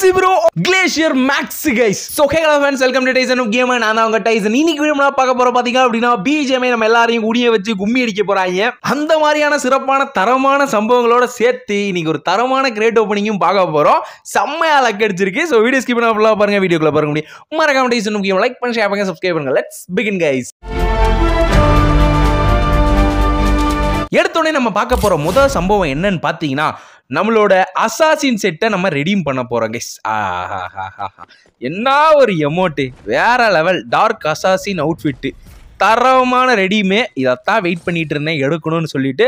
ஜோசி bro glacier max guys so hey hello fans welcome to Tyson of game நான் அவங்க Tyson இன்னைக்கு video பார்க்க போகிறோம் பார்த்தீங்க அப்படின்னா பிஜிஎம்ஐ நம்ம எல்லாரையும் குடிய வச்சு கும்மி அடிக்க போகிறாங்க அந்த மாதிரியான சிறப்பான தரமான சம்பவங்களோட சேர்த்து இன்னைக்கு ஒரு தரமான கிரேட் ஓப்பனிங்கும் பார்க்க போகிறோம் செம்மையாக லக் அடிச்சிருக்கு ஸோ வீடியோ ஸ்கிப் பண்ண ஃபுல்லாக வீடியோக்குள்ளே பாருங்க முடியும் மறக்காம டைசன் ஆஃப் கேம் லைக் பண்ணி ஷேர் பண்ணுங்க சப்ஸ்கிரைப் பண்ணுங்க லெட்ஸ் பிகின் கைஸ் எடுத்தோடனே நம்ம பார்க்க போகிற முதல் சம்பவம் என்னன்னு பார்த்தீங்கன்னா நம்மளோட அசாசின் செட்டை நம்ம ரெடீம் பண்ண போகிறோம் கைஸ் என்ன ஒரு எமோட்டு வேற லெவல் டார்க் அசாசின் அவுட்ஃபிட்டு தரமான ரெடியுமே இதைத்தான் வெயிட் பண்ணிட்டு இருந்தேன் எடுக்கணும்னு சொல்லிட்டு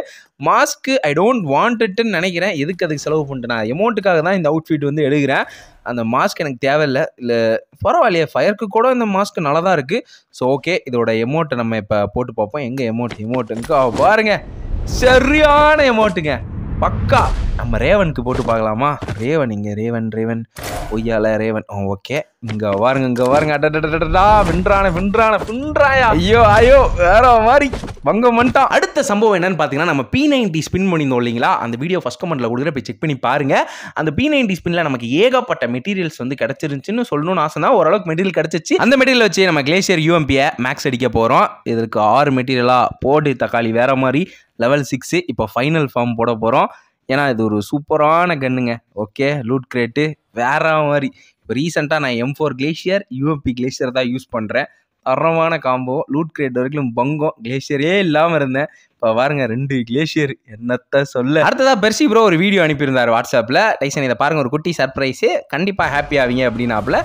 மாஸ்க்கு ஐ டோன்ட் வாண்டட்னு நினைக்கிறேன் எதுக்கு அதுக்கு செலவு பண்ணிட்டு நான் எமௌண்ட்டுக்காக தான் இந்த அவுட்ஃபிட் வந்து எடுக்கிறேன் அந்த மாஸ்க் எனக்கு தேவையில்லை இல்லை பரவாயில்லையே ஃபயருக்கு கூட இந்த மாஸ்க் நல்லா தான் இருக்குது ஸோ ஓகே இதோட எமௌண்ட்டை நம்ம இப்போ போட்டு பார்ப்போம் எங்கே எமௌண்ட் எமௌண்ட்டுன்னு பாருங்கள் சரியான எமௌண்ட்டுங்க பக்கா நம்ம ரேவனுக்கு போட்டு பார்க்கலாமா ரேவன் இங்கே ரேவன் ரேவன் பொய்யால ரேவன் ஓகே இங்கே வாருங்க இங்கே வாருங்க அடடா வின்றான வின்றான வின்றாயா ஐயோ ஐயோ வேற மாதிரி பங்கம் வந்துட்டான் அடுத்த சம்பவம் என்னன்னு பார்த்தீங்கன்னா நம்ம பி நைன்டி ஸ்பின் பண்ணியிருந்தோம் இல்லைங்களா அந்த வீடியோ ஃபஸ்ட் கமெண்ட்டில் கொடுக்குற போய் செக் பண்ணி பாருங்கள் அந்த பி நைன்டி ஸ்பின்ல நமக்கு ஏகப்பட்ட மெட்டீரியல்ஸ் வந்து கிடச்சிருந்துச்சுன்னு சொல்லணும்னு ஆசை தான் ஓரளவுக்கு மெட்டீரியல் கிடச்சிச்சு அந்த மெட்டீரியல் வச்சு நம்ம கிளேசியர் யூஎம்பியை மேக்ஸ் அடிக்க போகிறோம் இதற்கு ஆறு மெட்டீரியலாக போடு தக்காளி வேற மாதிரி லெவல் சிக்ஸு இப்போ ஃபைனல் ஃபார்ம் போட போகிறோம் ஏன்னா இது ஒரு சூப்பரான கன்னுங்க ஓகே லூட் கிரேட்டு வேற மாதிரி இப்போ ரீசெண்டாக நான் M four glacier UMP glacier தான் யூஸ் பண்ணுறேன் அறமான காம்போ லூட் கிரேட் வரைக்கும் பங்கம் கிளேஷியரே இல்லாமல் இருந்தேன் இப்போ பாருங்க ரெண்டு கிளேஷியர் என்னத்த சொல்ல அடுத்ததா பெர்சி ப்ரோ ஒரு வீடியோ அனுப்பியிருந்தார் வாட்ஸ்அப்பில் டைசன் இதை பாருங்க ஒரு குட்டி சர்ப்ரைஸு கண்டிப்பாக ஹாப்பி ஆவீங்க அப்படின்னாப்புல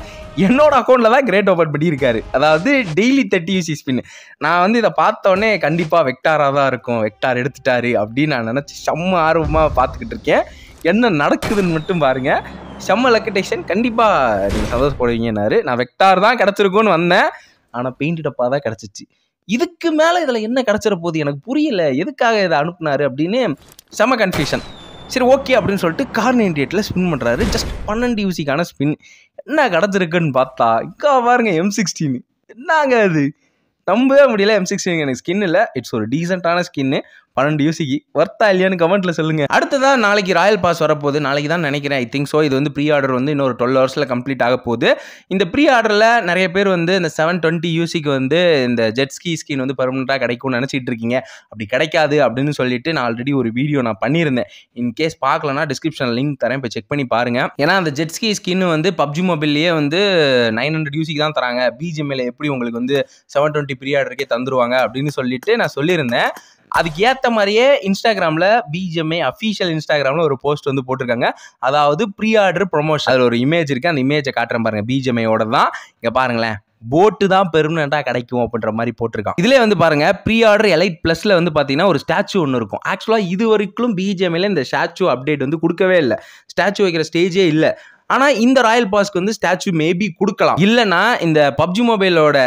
என்னோட அக்கௌண்ட்டில் தான் கிரேட் ஓப்பன் பண்ணியிருக்காரு அதாவது டெய்லி தேர்ட்டி யூசி ஸ்பின் நான் வந்து இதை பார்த்தோன்னே கண்டிப்பாக வெக்டாராக தான் இருக்கும் வெக்டார் எடுத்துட்டாரு அப்படின்னு நான் நினச்சி செம்ம ஆர்வமாக பார்த்துக்கிட்டு இருக்கேன் என்ன நடக்குதுன்னு மட்டும் பாருங்கள் செம்ம லக்கு டைசன் கண்டிப்பாக நீங்கள் சந்தோஷப்படுவீங்கன்னாரு நான் வெக்டார் தான் கிடச்சிருக்குன்னு வந்தேன் ஆனால் பெயிண்ட் டப்பா தான் கிடச்சிச்சு இதுக்கு மேலே இதில் என்ன கிடச்சிட போகுது எனக்கு புரியல எதுக்காக இதை அனுப்புனாரு அப்படின்னு செம கன்ஃபியூஷன் சரி ஓகே அப்படின்னு சொல்லிட்டு கார்னர் இண்டியேட்டில் ஸ்பின் பண்ணுறாரு ஜஸ்ட் பன்னெண்டு யூசிக்கான ஸ்பின் என்ன கிடச்சிருக்குன்னு பார்த்தா இக்கா பாருங்க எம் சிக்ஸ்டீன் என்னங்க அது நம்பவே முடியல எம் சிக்ஸ்டீன் எனக்கு ஸ்கின் இல்லை இட்ஸ் ஒரு டீசெண்டான ஸ்கின்னு பன்னெண்டு யூசிக்கு ஒர்த்தா இல்லையான்னு கமெண்ட்ல சொல்லுங்க அடுத்ததான் நாளைக்கு ராயல் பாஸ் வரப்போகுது நாளைக்கு தான் நினைக்கிறேன் ஐ திங்க் ஸோ இது வந்து ப்ரீ ஆர்டர் வந்து இன்னொரு டுவெல் ஹவர்ஸில் கம்ப்ளீட் ஆக போகுது இந்த ப்ரீ ஆர்டரில் நிறைய பேர் வந்து இந்த செவன் டுவெண்ட்டி யூசிக்கு வந்து இந்த ஜெட்ஸ்கி ஸ்கின் வந்து பர்மனெண்ட்டாக கிடைக்கும்னு நினச்சிட்டு இருக்கீங்க அப்படி கிடைக்காது அப்படின்னு சொல்லிட்டு நான் ஆல்ரெடி ஒரு வீடியோ நான் பண்ணியிருந்தேன் இன்கேஸ் பார்க்கலன்னா டிஸ்கிரிப்ஷன் லிங்க் தரேன் இப்போ செக் பண்ணி பாருங்க ஏன்னா அந்த ஜெட்ஸ்கி ஸ்கின் வந்து பப்ஜி மொபைல்லையே வந்து நைன் ஹண்ட்ரட் யூசிக்கு தான் தராங்க பிஜிஎம்ஏல எப்படி உங்களுக்கு வந்து செவன் டுவெண்ட்டி ப்ரீ ஆர்டருக்கே தந்துருவாங்க அப்படின்னு சொல்லிட்டு நான் சொல்லியிருந்தேன் அதுக்கு ஏற்ற மாதிரியே இன்ஸ்டாகிராமில் பிஜிஎம்ஏ அஃபீஷியல் இன்ஸ்டாகிராமில் ஒரு போஸ்ட் வந்து போட்டிருக்காங்க அதாவது ப்ரீ ஆர்டர் ப்ரொமோஷன் அதில் ஒரு இமேஜ் இருக்குது அந்த இமேஜை காட்டுறேன் பாருங்கள் பிஜிஎம்ஐயோட தான் இங்கே பாருங்களேன் போட்டு தான் பெர்மனெண்ட்டாக கிடைக்கும் அப்படின்ற மாதிரி போட்டிருக்கான் இதிலே வந்து பாருங்க ப்ரீ ஆர்டர் எலைட் ப்ளஸில் வந்து பார்த்தீங்கன்னா ஒரு ஸ்டாச்சு ஒன்று இருக்கும் ஆக்சுவலாக இது வரைக்கும் பிஜேமில இந்த ஸ்டாச்சு அப்டேட் வந்து கொடுக்கவே இல்லை ஸ்டாச்சு வைக்கிற ஸ்டேஜே இல்லை ஆனால் இந்த ராயல் பாஸ்க்கு வந்து ஸ்டாச்சு மேபி கொடுக்கலாம் இல்லனா இந்த பப்ஜி மொபைலோட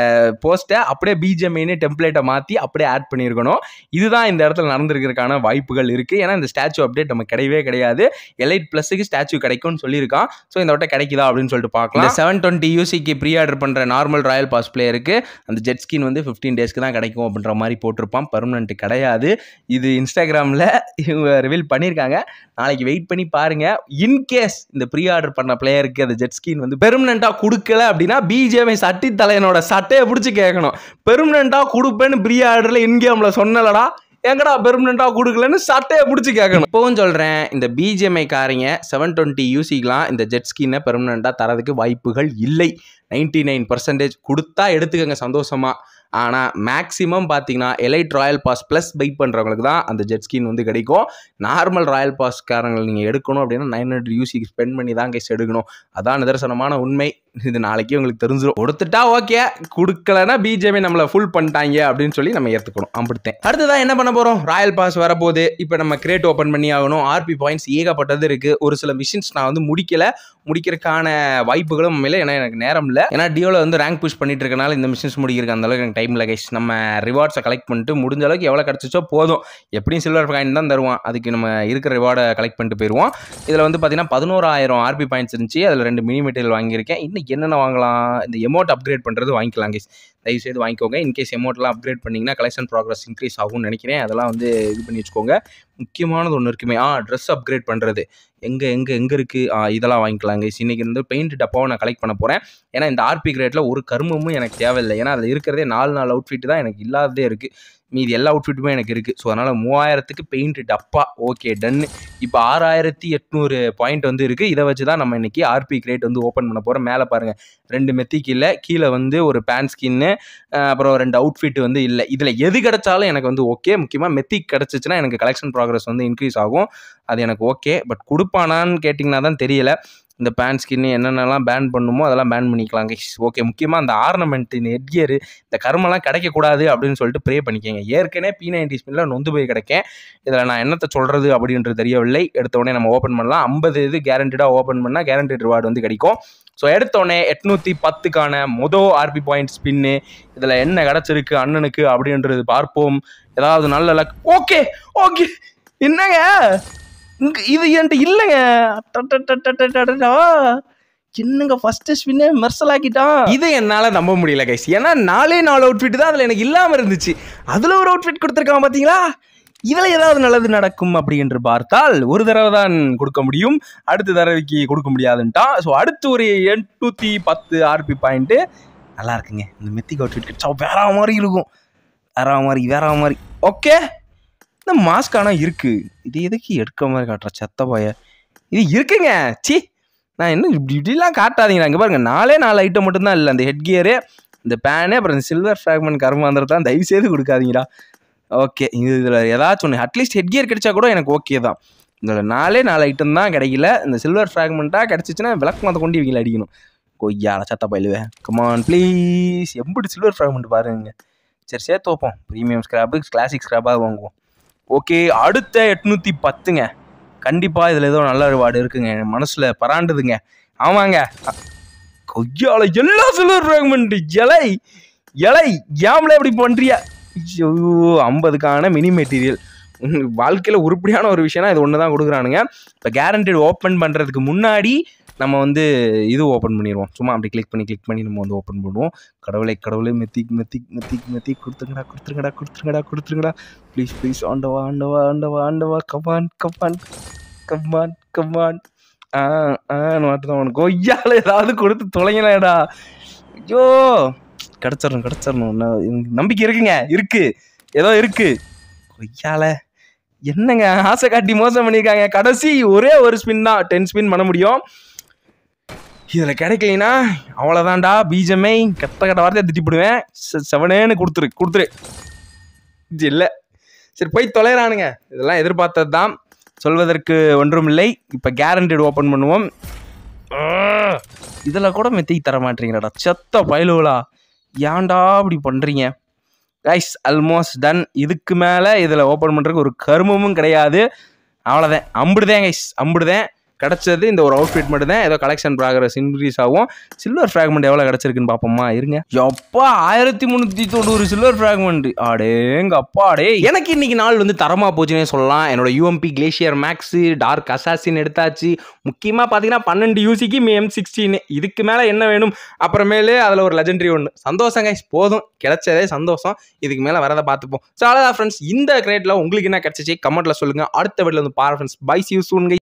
போஸ்ட்டை அப்படியே பிஜிஎம்ஐன்னு டெம்ப்ளேட்டை மாற்றி அப்படியே ஆட் பண்ணியிருக்கணும் இதுதான் இந்த இடத்துல நடந்திருக்கிறதுக்கான வாய்ப்புகள் இருக்குது ஏன்னா இந்த ஸ்டாச்சு அப்டேட் நம்ம கிடையவே கிடையாது எலைட் ப்ளஸுக்கு ஸ்டாச்சு கிடைக்கும்னு சொல்லியிருக்கான் ஸோ இந்த வட்டம் கிடைக்குதா அப்படின்னு சொல்லிட்டு பார்க்கலாம் செவன் டுவெண்ட்டி யூசிக்கு ப்ரீ ஆர்டர் பண்ணுற நார்மல் ராயல் பாஸ் பிளேயருக்கு அந்த ஜெட் ஸ்கின் வந்து ஃபிஃப்டீன் டேஸ்க்கு தான் கிடைக்கும் அப்படின்ற மாதிரி போட்டிருப்பான் பர்மனெண்ட் கிடையாது இது இன்ஸ்டாகிராமில் இவங்க ரிவீல் பண்ணியிருக்காங்க நாளைக்கு வெயிட் பண்ணி பாருங்கள் இன்கேஸ் இந்த ப்ரீ ஆர்டர் பண்ண பண்ண பிளேயருக்கு அந்த ஜெட் ஸ்கீன் வந்து பெர்மனண்டாக கொடுக்கல அப்படின்னா பிஜேபி சட்டி தலையனோட சட்டையை பிடிச்சி கேட்கணும் பெர்மனண்டாக கொடுப்பேன்னு பிரி ஆர்டரில் இன்கேமில் சொன்னலடா எங்கடா பெர்மனண்டாக கொடுக்கலன்னு சட்டையை பிடிச்சி கேட்கணும் இப்போவும் சொல்கிறேன் இந்த பிஜிஎம்ஐ காரிங்க செவன் டுவெண்ட்டி யூசிக்கலாம் இந்த ஜெட் ஸ்கீனை பெர்மனண்டாக தரதுக்கு வாய்ப்புகள் இல்லை நைன்டி நைன் பர்சன்டேஜ் கொடுத்தா எடுத்துக்கங்க சந்தோஷமாக ஆனால் மேக்ஸிமம் பார்த்தீங்கன்னா elite royal pass plus buy பண்ணுறவங்களுக்கு தான் அந்த ஜெட் ஸ்கின் வந்து கிடைக்கும் நார்மல் ராயல் பாஸ்காரங்களை நீங்கள் எடுக்கணும் அப்படின்னா நைன் ஹண்ட்ரட் யூசி ஸ்பெண்ட் பண்ணி தான் கைஸ் எடுக்கணும் அதான் நிதர்சனமான உண்மை இது நாளைக்கு உங்களுக்கு தெரிஞ்சிடும் கொடுத்துட்டா ஓகே கொடுக்கலன்னா பிஜேபி நம்மளை ஃபுல் பண்ணிட்டாங்க அப்படின்னு சொல்லி நம்ம ஏற்றுக்கணும் அப்படித்தேன் அடுத்ததான் என்ன பண்ண போகிறோம் ராயல் பாஸ் வரப்போகுது இப்போ நம்ம கிரேட் ஓப்பன் பண்ணி ஆகணும் ஆர்பி பாயிண்ட்ஸ் ஏகப்பட்டது இருக்குது ஒரு சில மிஷின்ஸ் நான் வந்து முடிக்கலை முடிக்கிறதுக்கான வாய்ப்புகளும் இல்லை ஏன்னா எனக்கு நேரம் இல்லை ஏன்னா டியோவில் வந்து ரேங்க் புஷ் பண்ணிட்டு இருக்கனால இந்த மிஷின்ஸ் முடிக்கிறக்கு அந்த அளவுக்கு எனக்கு டைம் இல்லை நம்ம ரிவார்ட்ஸை கலெக்ட் பண்ணிட்டு முடிஞ்ச அளவுக்கு எவ்வளோ கிடச்சிச்சோ போதும் எப்படியும் சில்வர் காயின் தான் தருவோம் அதுக்கு நம்ம இருக்கிற ரிவார்டை கலெக்ட் பண்ணிட்டு போயிடுவோம் இதில் வந்து பார்த்தீங்கன்னா பதினோராயிரம் ஆர்பி பாயிண்ட்ஸ் இருந்துச்சு அதில் ரெண்டு மினி மெட்டீரியல் வாங்கியிருக்கேன் இன்னும் என்னென்ன வாங்கலாம் இந்த எமௌண்ட் அப்கிரேட் பண்ணுறது வாங்கிக்கலாம் கேஸ் செய்து வாங்கிக்கோங்க இன்கேஸ் எமௌண்ட்லாம் அப்கிரேட் பண்ணிங்கன்னா கலெக்ஷன் ப்ராக்ரஸ் இன்க்ரீஸ் ஆகும்னு நினைக்கிறேன் அதெல்லாம் வந்து இது பண்ணி வச்சுக்கோங்க முக்கியமானது ஒன்று இருக்குமே ஆ ட்ரெஸ் அப்கிரேட் பண்ணுறது எங்கே எங்கே எங்கே இருக்குது இதெல்லாம் வாங்கிக்கலாங்க இன்றைக்கி வந்து பெயிண்ட் டப்பாவும் நான் கலெக்ட் பண்ண போகிறேன் ஏன்னா இந்த ஆர்பி கிரேட்டில் ஒரு கருமமும் எனக்கு தேவையில்லை ஏன்னா அதில் இருக்கிறதே நாலு நாலு அவுட்ஃபிட் தான் எனக்கு இல்லாததே இருக்குது மீதி எல்லா அவுட்ஃபிட்டுமே எனக்கு இருக்குது ஸோ அதனால் மூவாயிரத்துக்கு பெயிண்ட் டப்பா ஓகே டன் இப்போ ஆறாயிரத்தி எட்நூறு பாயிண்ட் வந்து இருக்குது இதை வச்சு தான் நம்ம இன்றைக்கி ஆர்பி கிரேட் வந்து ஓப்பன் பண்ண போகிறோம் மேலே பாருங்கள் ரெண்டு மெத்தி கீழே கீழே வந்து ஒரு பேண்ட் ஸ்கின்னு அப்புறம் ரெண்டு அவுட்ஃபிட் வந்து இல்லை இதில் எது கிடைச்சாலும் எனக்கு வந்து ஓகே முக்கியமாக மெத்திக் கிடச்சிச்சின்னா எனக்கு கலெக்ஷன் ப்ராக்ரஸ் வந்து இன்க்ரீஸ் ஆகும் அது எனக்கு ஓகே பட் கொடுப்பானான்னு கேட்டிங்கன்னா தான் தெரியல இந்த பேண்ட் ஸ்கின்னு என்னென்னலாம் பேன் பண்ணுமோ அதெல்லாம் பேன் பண்ணிக்கலாம் ஓகே முக்கியமாக அந்த ஆர்னமெண்ட் இந்த ஹெட்கியர் இந்த கருமெல்லாம் கிடைக்கக்கூடாது அப்படின்னு சொல்லிட்டு ப்ரே பண்ணிக்கோங்க ஏற்கனவே பி நைன்டி ஸ்பின்ல நொந்து போய் கிடைக்கேன் இதில் நான் என்னத்தை சொல்கிறது அப்படின்றது தெரியவில்லை எடுத்தவொடனே நம்ம ஓப்பன் பண்ணலாம் ஐம்பது இது கேரண்டடாக ஓப்பன் பண்ணால் கேரண்டட் ரிவார்டு வந்து கிடைக்கும் ஸோ எடுத்தோடனே எட்நூற்றி பத்துக்கான மொதல் ஆர்பி பாயிண்ட் ஸ்பின்னு இதில் என்ன கிடச்சிருக்கு அண்ணனுக்கு அப்படின்றது பார்ப்போம் ஏதாவது நல்ல லக் ஓகே ஓகே என்னங்க இது என்கிட்ட இல்லைங்க என்னங்க ஃபர்ஸ்ட் ஸ்பின்னே மெர்சல் ஆக்கிட்டான் இதை என்னால் நம்ப முடியல கைஸ் ஏன்னா நாலே நாலு அவுட்ஃபிட் தான் அதில் எனக்கு இல்லாமல் இருந்துச்சு அதில் ஒரு அவுட்ஃபிட் கொடுத்துருக்கான் பார்த்தீங்களா இதில் ஏதாவது நல்லது நடக்கும் அப்படி என்று பார்த்தால் ஒரு தடவை தான் கொடுக்க முடியும் அடுத்த தடவைக்கு கொடுக்க முடியாதுன்ட்டான் ஸோ அடுத்து ஒரு எட்நூற்றி பத்து ஆர்பி பாயிண்ட்டு நல்லா இருக்குங்க இந்த மெத்திக் அவுட்ஃபிட் கிடைச்சா வேற மாதிரி இருக்கும் வேற மாதிரி வேற மாதிரி ஓகே இந்த மாஸ்க் ஆனால் இருக்குது இது எதுக்கு எடுக்க மாதிரி காட்டுற செத்த பாய இது இருக்குங்க சி நான் என்ன இப்படி இப்படிலாம் காட்டாதீங்க அங்கே பாருங்கள் நாலே நாலு ஐட்டம் மட்டும்தான் இல்லை அந்த ஹெட் கியரு இந்த பேனு அப்புறம் இந்த சில்வர் ஃப்ராக்மெண்ட் கருமாந்திரத்தான் தயவு செய்து கொடுக்காதீங்களா ஓகே இது இதில் ஏதாச்சும் ஒன்று அட்லீஸ்ட் ஹெட் கியர் கிடைச்சா கூட எனக்கு ஓகே தான் இதில் நாலே நாலு ஐட்டம் தான் கிடைக்கல இந்த சில்வர் ஃப்ராக்மெண்ட்டாக கிடச்சிச்சின்னா விளக்கம் அதை கொண்டு இவங்களை அடிக்கணும் கொய்யால சத்த பயிலுவேன் கமான் ப்ளீஸ் எப்படி சில்வர் ஃப்ராக்மெண்ட் பாருங்க சரி சேர்த்து வைப்போம் ப்ரீமியம் ஸ்க்ராபு கிளாசிக் ஸ்க்ராப்பாக வாங்குவோம் ஓகே அடுத்த எட்நூற்றி பத்துங்க கண்டிப்பாக இதில் ஏதோ நல்ல ரிவார்டு இருக்குங்க என் மனசில் பராண்டுதுங்க ஆமாங்க கொய்யால எல்லாம் சொல்லுறாங்க இலை இலை ஏம்ல இப்படி பண்ணுறியா ஐயோ ஐம்பதுக்கான மினி மெட்டீரியல் வாழ்க்கையில் உருப்படியான ஒரு விஷயம்னா இது ஒன்று தான் கொடுக்குறானுங்க இப்போ கேரண்டட் ஓப்பன் பண்ணுறதுக்கு முன்னாடி நம்ம வந்து இது ஓப்பன் பண்ணிடுவோம் சும்மா அப்படி கிளிக் பண்ணி கிளிக் பண்ணி நம்ம வந்து ஓப்பன் பண்ணுவோம் கடவுளை கடவுளை மெத்தி மெத்தி மெத்திக் மெத்தி கொடுத்துருங்கடா கொடுத்துருங்கடா கொடுத்துருங்கடா கொடுத்துருங்கடா ப்ளீஸ் ப்ளீஸ் ஆண்டவா ஆண்டவா ஆண்டவா ஆண்டவா கமான் கமான் கமான் கமான் ஆ ஆ மட்டும்தான் உனக்கு கொய்யால ஏதாவது கொடுத்து தொலைங்கடா ஐயோ கிடச்சிடணும் கிடச்சிடணும் நம்பிக்கை இருக்குங்க இருக்கு ஏதோ இருக்கு கொய்யால என்னங்க ஆசை காட்டி மோசம் பண்ணியிருக்காங்க கடைசி ஒரே ஒரு ஸ்பின் தான் டென் ஸ்பின் பண்ண முடியும் இதில் கிடைக்கலனா அவ்வளோதான்டா பீஜமே கத்த கட்ட வார்த்தையை திட்டிப்பிடுவேன் செவனேன்னு கொடுத்துரு கொடுத்துரு இது இல்லை சரி போய் தொலைறானுங்க இதெல்லாம் எதிர்பார்த்தது தான் சொல்வதற்கு ஒன்றும் இல்லை இப்போ கேரண்டட் ஓப்பன் பண்ணுவோம் இதில் கூட மெத்தி தர மாட்டீங்கடா செத்த பயலுவலா ஏன்டா அப்படி பண்ணுறீங்க ரைஸ் ஆல்மோஸ்ட் டன் இதுக்கு மேலே இதில் ஓப்பன் பண்ணுறதுக்கு ஒரு கருமமும் கிடையாது அவ்வளோதான் அம்பிடுதேன் கைஸ் அம்பிடுதேன் கிடச்சது இந்த ஒரு அவுட் ஃபிட் மட்டும் தான் ஏதோ கலெக்ஷன் ப்ராக்ரஸ் இன்க்ரீஸ் ஆகும் சில்வர் ஃப்ராக்மெண்ட் எவ்வளோ கிடச்சிருக்குன்னு பார்ப்போமா இருங்க எப்பா ஆயிரத்தி முந்நூற்றி தொண்ணூறு சில்வர் ஃப்ராக்மெண்ட் அடேங்க அடே எனக்கு இன்னைக்கு நாள் வந்து தரமாக போச்சுன்னே சொல்லலாம் என்னோட UMP glacier max dark assassin எடுத்தாச்சு முக்கியமாக பார்த்தீங்கன்னா பன்னெண்டு யூசிக்கு மீ எம் சிக்ஸ்டீன் இதுக்கு மேலே என்ன வேணும் அப்புறமேலு அதில் ஒரு லெஜண்டரி ஒன்று சந்தோஷம் கைஸ் போதும் கிடைச்சதே சந்தோஷம் இதுக்கு மேலே வரதை பார்த்துப்போம் ஸோ அதான் ஃப்ரெண்ட்ஸ் இந்த கிரேட்டில் உங்களுக்கு என்ன கிடச்சிச்சு கமெண்ட்டில் சொல்லுங்கள் அடுத்த வீட்டில் வந்து பாரு ஃப்ரெண்ட்ஸ் பைஸ் யூஸ் சூன்